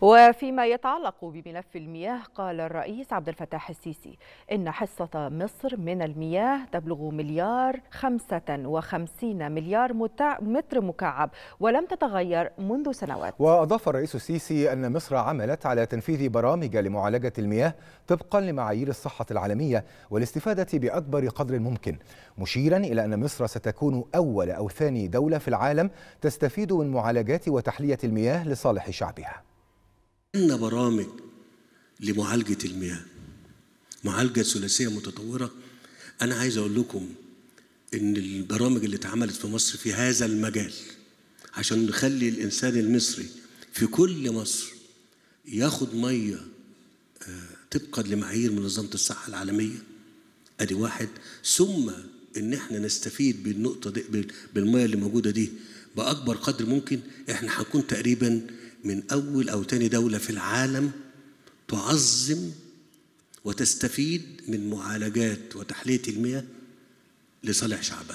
وفيما يتعلق بملف المياه قال الرئيس عبد الفتاح السيسي إن حصة مصر من المياه تبلغ مليار 55 مليار متر مكعب ولم تتغير منذ سنوات وأضاف الرئيس السيسي أن مصر عملت على تنفيذ برامج لمعالجة المياه طبقا لمعايير الصحة العالمية والاستفادة بأكبر قدر ممكن مشيرا إلى أن مصر ستكون أول أو ثاني دولة في العالم تستفيد من معالجات وتحلية المياه لصالح شعبها عندنا برامج لمعالجة المياه معالجة ثلاثية متطورة أنا عايز أقول لكم إن البرامج اللي اتعملت في مصر في هذا المجال عشان نخلي الإنسان المصري في كل مصر ياخد مية آه، طبقا لمعايير منظمة الصحة العالمية أدي واحد ثم إن إحنا نستفيد بالنقطة دي بالمية اللي موجودة دي بأكبر قدر ممكن إحنا هنكون تقريبا من أول أو تاني دولة في العالم تعظم وتستفيد من معالجات وتحلية المياه لصالح شعبها